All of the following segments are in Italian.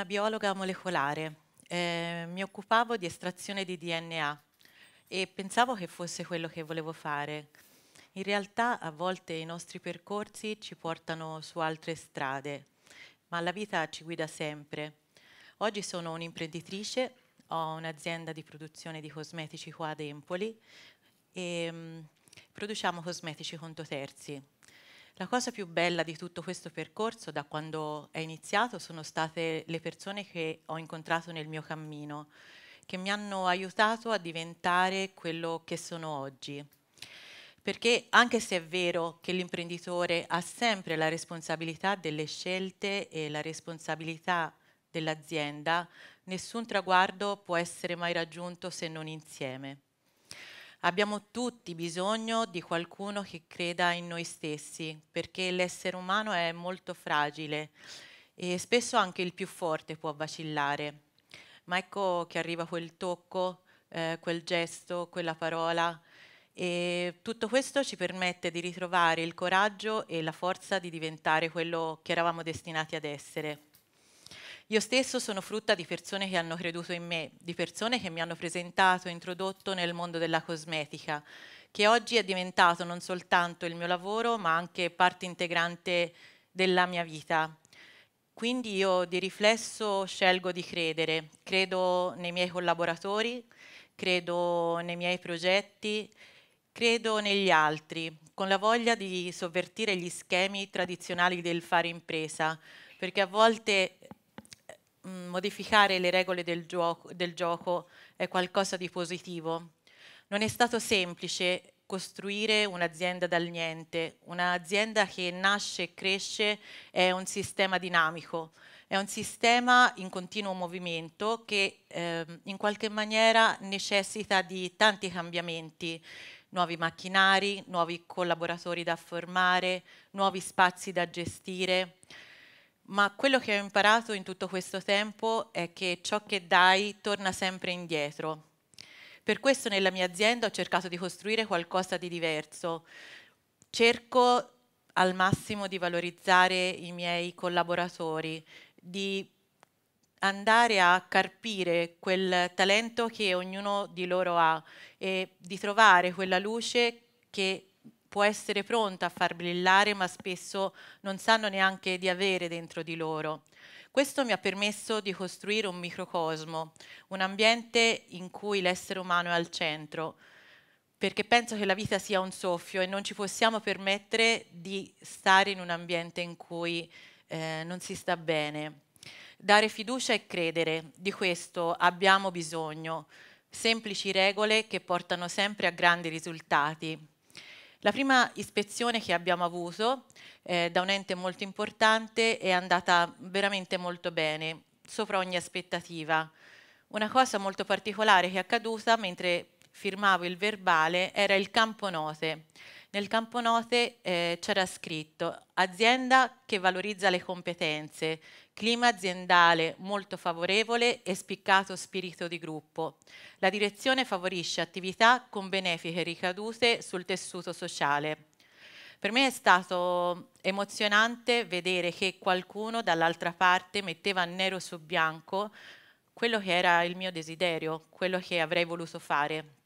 una biologa molecolare, eh, mi occupavo di estrazione di DNA e pensavo che fosse quello che volevo fare. In realtà a volte i nostri percorsi ci portano su altre strade, ma la vita ci guida sempre. Oggi sono un'imprenditrice, ho un'azienda di produzione di cosmetici qua ad Empoli e mh, mm, produciamo cosmetici conto terzi. La cosa più bella di tutto questo percorso, da quando è iniziato, sono state le persone che ho incontrato nel mio cammino, che mi hanno aiutato a diventare quello che sono oggi. Perché anche se è vero che l'imprenditore ha sempre la responsabilità delle scelte e la responsabilità dell'azienda, nessun traguardo può essere mai raggiunto se non insieme. Abbiamo tutti bisogno di qualcuno che creda in noi stessi, perché l'essere umano è molto fragile e spesso anche il più forte può vacillare. Ma ecco che arriva quel tocco, eh, quel gesto, quella parola e tutto questo ci permette di ritrovare il coraggio e la forza di diventare quello che eravamo destinati ad essere. Io stesso sono frutta di persone che hanno creduto in me, di persone che mi hanno presentato, e introdotto nel mondo della cosmetica, che oggi è diventato non soltanto il mio lavoro, ma anche parte integrante della mia vita. Quindi io di riflesso scelgo di credere, credo nei miei collaboratori, credo nei miei progetti, credo negli altri, con la voglia di sovvertire gli schemi tradizionali del fare impresa, perché a volte Mm, modificare le regole del gioco, del gioco è qualcosa di positivo. Non è stato semplice costruire un'azienda dal niente, un'azienda che nasce e cresce è un sistema dinamico, è un sistema in continuo movimento che eh, in qualche maniera necessita di tanti cambiamenti, nuovi macchinari, nuovi collaboratori da formare, nuovi spazi da gestire ma quello che ho imparato in tutto questo tempo è che ciò che dai torna sempre indietro. Per questo nella mia azienda ho cercato di costruire qualcosa di diverso. Cerco al massimo di valorizzare i miei collaboratori, di andare a carpire quel talento che ognuno di loro ha e di trovare quella luce che può essere pronta a far brillare, ma spesso non sanno neanche di avere dentro di loro. Questo mi ha permesso di costruire un microcosmo, un ambiente in cui l'essere umano è al centro, perché penso che la vita sia un soffio e non ci possiamo permettere di stare in un ambiente in cui eh, non si sta bene. Dare fiducia e credere, di questo abbiamo bisogno. Semplici regole che portano sempre a grandi risultati. La prima ispezione che abbiamo avuto eh, da un ente molto importante è andata veramente molto bene, sopra ogni aspettativa. Una cosa molto particolare che è accaduta mentre firmavo il verbale era il campo note nel campo note eh, c'era scritto azienda che valorizza le competenze, clima aziendale molto favorevole e spiccato spirito di gruppo. La direzione favorisce attività con benefiche ricadute sul tessuto sociale. Per me è stato emozionante vedere che qualcuno dall'altra parte metteva nero su bianco quello che era il mio desiderio, quello che avrei voluto fare.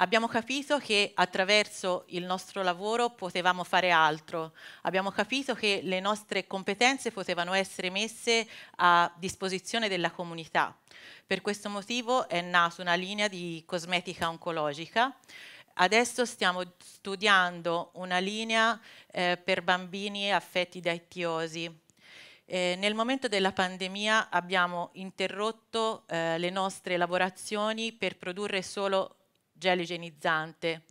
Abbiamo capito che attraverso il nostro lavoro potevamo fare altro, abbiamo capito che le nostre competenze potevano essere messe a disposizione della comunità. Per questo motivo è nata una linea di cosmetica oncologica adesso stiamo studiando una linea eh, per bambini affetti da ittiosi. Eh, nel momento della pandemia abbiamo interrotto eh, le nostre lavorazioni per produrre solo gel igienizzante.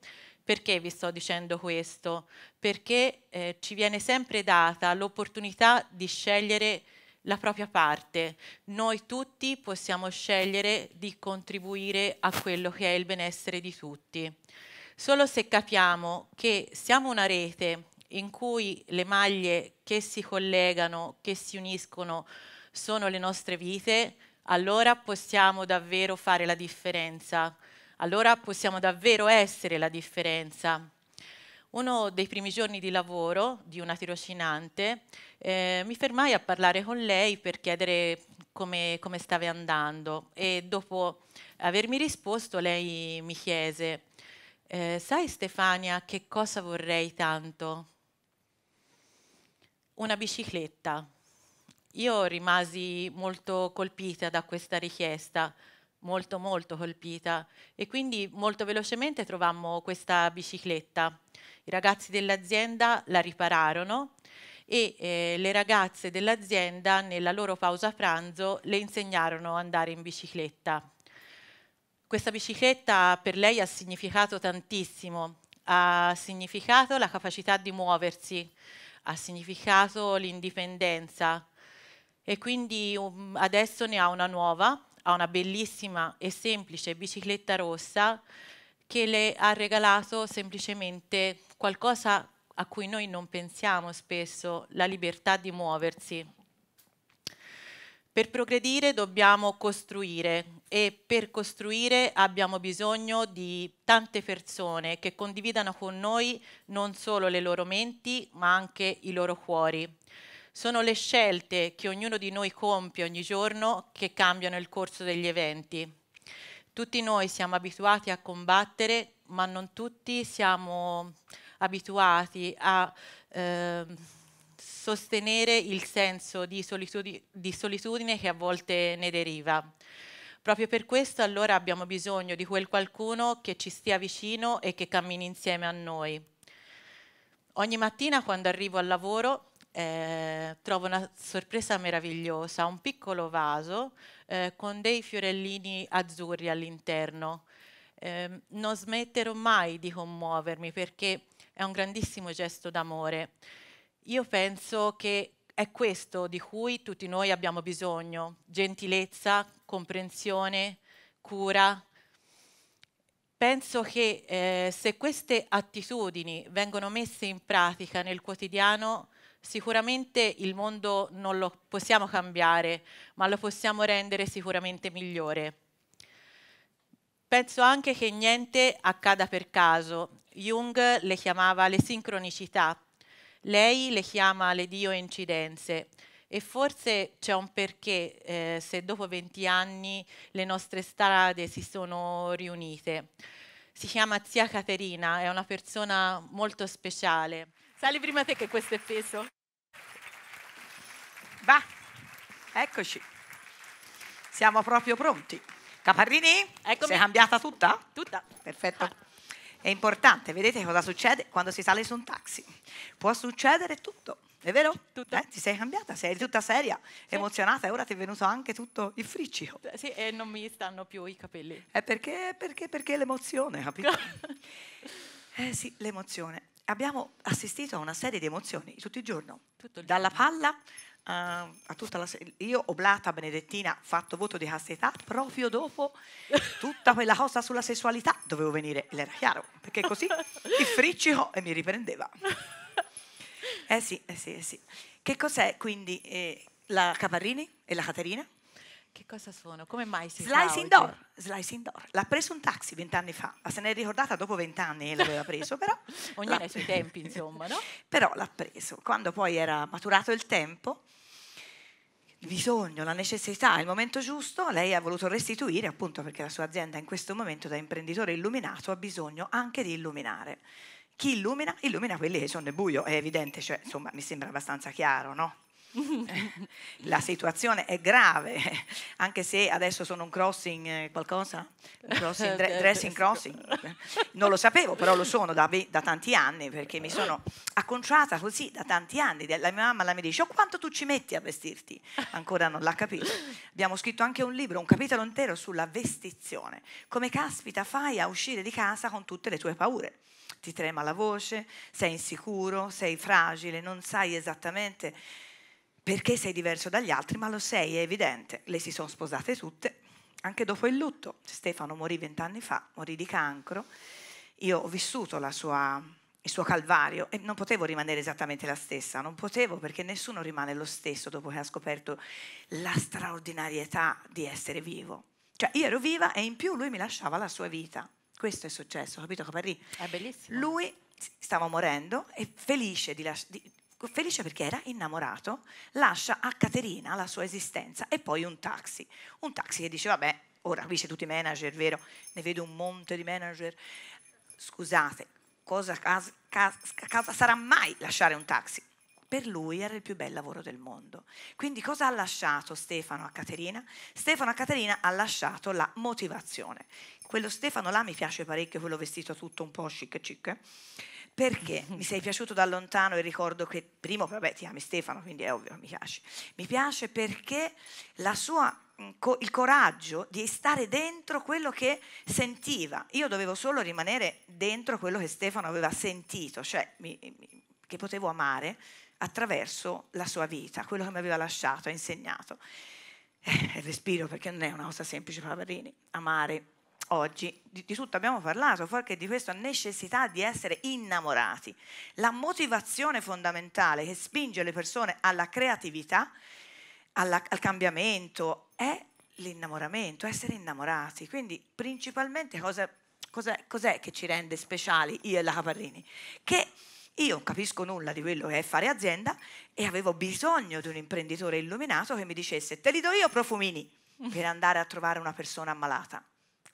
Perché vi sto dicendo questo? Perché eh, ci viene sempre data l'opportunità di scegliere la propria parte. Noi tutti possiamo scegliere di contribuire a quello che è il benessere di tutti. Solo se capiamo che siamo una rete in cui le maglie che si collegano, che si uniscono, sono le nostre vite, allora possiamo davvero fare la differenza allora possiamo davvero essere la differenza. Uno dei primi giorni di lavoro di una tirocinante eh, mi fermai a parlare con lei per chiedere come, come stava andando e dopo avermi risposto lei mi chiese eh, sai Stefania che cosa vorrei tanto? Una bicicletta. Io rimasi molto colpita da questa richiesta molto molto colpita e quindi molto velocemente trovammo questa bicicletta. I ragazzi dell'azienda la ripararono e eh, le ragazze dell'azienda nella loro pausa pranzo le insegnarono ad andare in bicicletta. Questa bicicletta per lei ha significato tantissimo, ha significato la capacità di muoversi, ha significato l'indipendenza e quindi um, adesso ne ha una nuova ha una bellissima e semplice bicicletta rossa che le ha regalato semplicemente qualcosa a cui noi non pensiamo spesso, la libertà di muoversi. Per progredire dobbiamo costruire e per costruire abbiamo bisogno di tante persone che condividano con noi non solo le loro menti ma anche i loro cuori sono le scelte che ognuno di noi compie ogni giorno che cambiano il corso degli eventi. Tutti noi siamo abituati a combattere, ma non tutti siamo abituati a eh, sostenere il senso di, solitudine, di solitudine che a volte ne deriva. Proprio per questo allora abbiamo bisogno di quel qualcuno che ci stia vicino e che cammini insieme a noi. Ogni mattina quando arrivo al lavoro eh, trovo una sorpresa meravigliosa, un piccolo vaso eh, con dei fiorellini azzurri all'interno. Eh, non smetterò mai di commuovermi perché è un grandissimo gesto d'amore. Io penso che è questo di cui tutti noi abbiamo bisogno, gentilezza, comprensione, cura. Penso che eh, se queste attitudini vengono messe in pratica nel quotidiano, Sicuramente il mondo non lo possiamo cambiare, ma lo possiamo rendere sicuramente migliore. Penso anche che niente accada per caso. Jung le chiamava le sincronicità, lei le chiama le dioincidenze e forse c'è un perché eh, se dopo 20 anni le nostre strade si sono riunite. Si chiama zia Caterina, è una persona molto speciale. Sali prima te che questo è peso. Va, eccoci. Siamo proprio pronti. Caparrini, Eccomi. sei cambiata tutta? Tutta. Perfetto. È importante, vedete cosa succede quando si sale su un taxi. Può succedere tutto, è vero? Tutto. Eh, ti sei cambiata, sei tutta seria, sì. emozionata e ora ti è venuto anche tutto il friccio. Eh, sì, e non mi stanno più i capelli. È eh, perché, perché, perché l'emozione, capito? eh sì, l'emozione abbiamo assistito a una serie di emozioni tutto il giorno, tutto il giorno. dalla palla a, ehm, a tutta la, io oblata benedettina, fatto voto di castità, proprio dopo tutta quella cosa sulla sessualità dovevo venire, l'era chiaro, perché così il friccico e mi riprendeva. Eh sì, eh sì, eh sì. Che cos'è quindi eh, la Caparrini e la Caterina? Che cosa sono? Come mai si Slicing fa oggi? door, slicing door. L'ha preso un taxi vent'anni fa, ma se ne è ricordata dopo vent'anni l'aveva preso, però... Ognuno ha i suoi tempi, insomma, no? però l'ha preso. Quando poi era maturato il tempo, il bisogno, la necessità, il momento giusto, lei ha voluto restituire appunto perché la sua azienda in questo momento da imprenditore illuminato ha bisogno anche di illuminare. Chi illumina? Illumina quelli che sono nel buio, è evidente, cioè, insomma mi sembra abbastanza chiaro, no? la situazione è grave, anche se adesso sono un crossing eh, qualcosa, un crossing, certo. dressing crossing, non lo sapevo, però lo sono da, da, tanti anni perché mi sono acconciata così da tanti anni. La mia mamma mi dice, oh, quanto tu ci metti a vestirti? Ancora non l'ha capito. Abbiamo scritto anche un libro, un capitolo intero sulla vestizione. Come caspita fai a uscire di casa con tutte le tue paure? Ti trema la voce, sei insicuro, sei fragile, non sai esattamente perché sei diverso dagli altri, ma lo sei, è evidente. Le si sono sposate tutte, anche dopo il lutto. Stefano morì vent'anni fa, morì di cancro. Io ho vissuto sua, il suo calvario e non potevo rimanere esattamente la stessa, non potevo perché nessuno rimane lo stesso dopo che ha scoperto la straordinarietà di essere vivo. Cioè io ero viva e in più lui mi lasciava la sua vita. Questo è successo, capito Caparì? È bellissimo. Lui stava morendo e felice di, las- di, felice perché era innamorato, lascia a Caterina la sua esistenza e poi un taxi. Un taxi che dice, vabbè, ora qui c'è tutti i manager, vero? Ne vedo un monte di manager. Scusate, cosa casa, casa, sarà mai lasciare un taxi? per lui era il più bel lavoro del mondo. Quindi cosa ha lasciato Stefano a Caterina? Stefano a Caterina ha lasciato la motivazione. Quello Stefano là mi piace parecchio, quello vestito tutto un po' chic chic. Eh? perché mi sei piaciuto da lontano e ricordo che primo, vabbè, ti ami Stefano, quindi è ovvio, mi piace. Mi piace perché sua, mm, il coraggio di stare dentro quello che sentiva. Io dovevo solo rimanere dentro quello che Stefano aveva sentito, cioè mi, mi, che potevo amare attraverso la sua vita, quello che mi aveva lasciato, insegnato. Eh, respiro perché non è una cosa semplice, Pavarini, amare oggi di, di, tutto abbiamo parlato, perché di questa necessità di essere innamorati, la motivazione fondamentale che spinge le persone alla creatività, alla, al cambiamento, è l'innamoramento, essere innamorati. Quindi principalmente cosa, cos'è, cos'è che ci rende speciali io e la Caparrini? Che io non capisco nulla di quello che è fare azienda e avevo bisogno di un imprenditore illuminato che mi dicesse te li do io profumini mm. per andare a trovare una persona ammalata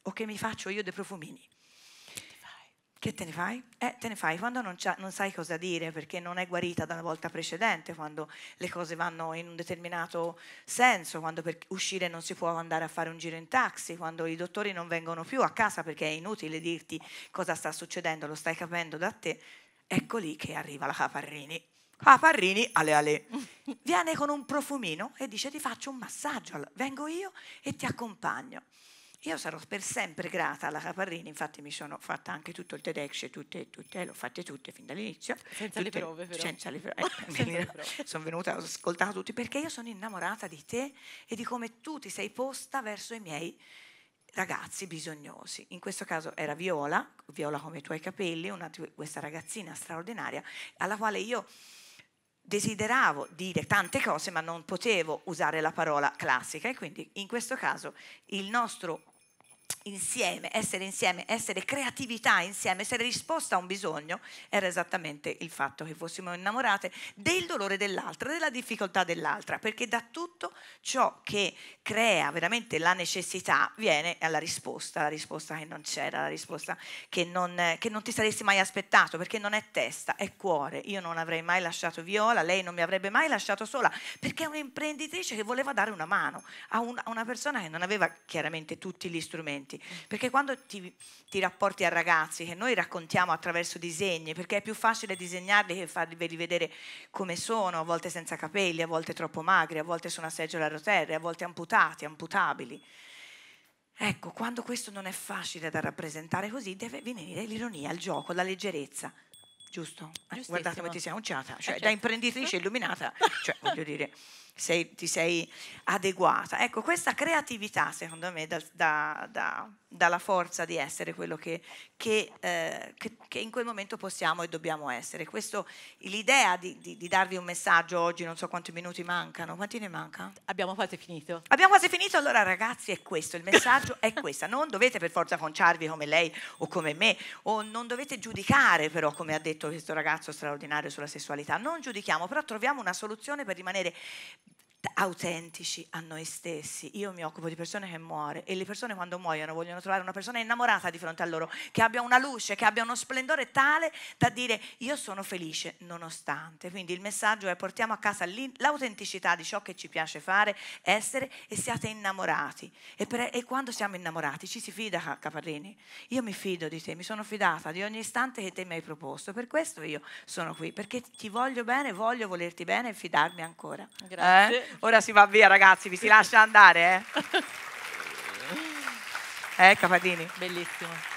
o che mi faccio io dei profumini. Che te ne fai? Eh, te ne fai quando non, non, sai cosa dire perché non è guarita dalla volta precedente, quando le cose vanno in un determinato senso, quando per uscire non si può andare a fare un giro in taxi, quando i dottori non vengono più a casa perché è inutile dirti cosa sta succedendo, lo stai capendo da te. Ecco lì che arriva la Caparrini. Caparrini, ale ale. Viene con un profumino e dice ti faccio un massaggio, vengo io e ti accompagno. Io sarò per sempre grata alla Caparrini, infatti mi sono fatta anche tutto il TEDx, tutte, tutte, l'ho fatte tutte fin dall'inizio. Senza tutte, le prove però. Senza le, pro- eh, senza le prove. sono venuta, ho ascoltato tutti, perché io sono innamorata di te e di come tu ti sei posta verso i miei ragazzi bisognosi. In questo caso era Viola, Viola come i tuoi capelli, una, questa ragazzina straordinaria, alla quale io desideravo dire tante cose ma non potevo usare la parola classica e quindi in questo caso il nostro insieme, essere insieme, essere creatività insieme, essere risposta a un bisogno, era esattamente il fatto che fossimo innamorate del dolore dell'altra, della difficoltà dell'altra, perché da tutto ciò che crea veramente la necessità viene alla risposta, la risposta che non c'era, la risposta che non, che non ti saresti mai aspettato, perché non è testa, è cuore. Io non avrei mai lasciato Viola, lei non mi avrebbe mai lasciato sola, perché è un'imprenditrice che voleva dare una mano a, un, a una persona che non aveva chiaramente tutti gli strumenti avanti. Perché quando ti, ti rapporti a ragazzi, che noi raccontiamo attraverso disegni, perché è più facile disegnarli che farli vedere come sono, a volte senza capelli, a volte troppo magri, a volte su una seggiola a rotelle, a volte amputati, amputabili. Ecco, quando questo non è facile da rappresentare così, deve venire l'ironia, il gioco, la leggerezza. Giusto? Eh, guardate come ti sei annunciata, eh, cioè, eh certo. da imprenditrice illuminata, cioè, voglio dire, sei, ti sei adeguata. Ecco, questa creatività secondo me da, da, da, dalla forza di essere quello che, che, eh, che, che, in quel momento possiamo e dobbiamo essere. Questo, l'idea di, di, di, darvi un messaggio oggi, non so quanti minuti mancano, quanti ne manca? Abbiamo quasi finito. Abbiamo quasi finito, allora ragazzi è questo, il messaggio è questo. Non dovete per forza conciarvi come lei o come me o non dovete giudicare però come ha detto questo ragazzo straordinario sulla sessualità. Non giudichiamo, però troviamo una soluzione per rimanere autentici a noi stessi. Io mi occupo di persone che muore e le persone quando muoiono vogliono trovare una persona innamorata di fronte a loro, che abbia una luce, che abbia uno splendore tale da dire io sono felice nonostante. Quindi il messaggio è portiamo a casa l'autenticità di ciò che ci piace fare, essere e siate innamorati. E, per, e quando siamo innamorati ci si fida, Caparrini. Io mi fido di te, mi sono fidata di ogni istante che te mi hai proposto. Per questo io sono qui, perché ti voglio bene, voglio volerti bene e fidarmi ancora. Grazie. Eh? Ora si va via ragazzi, vi si lascia andare. Eh, eh Capadini. Bellissimo.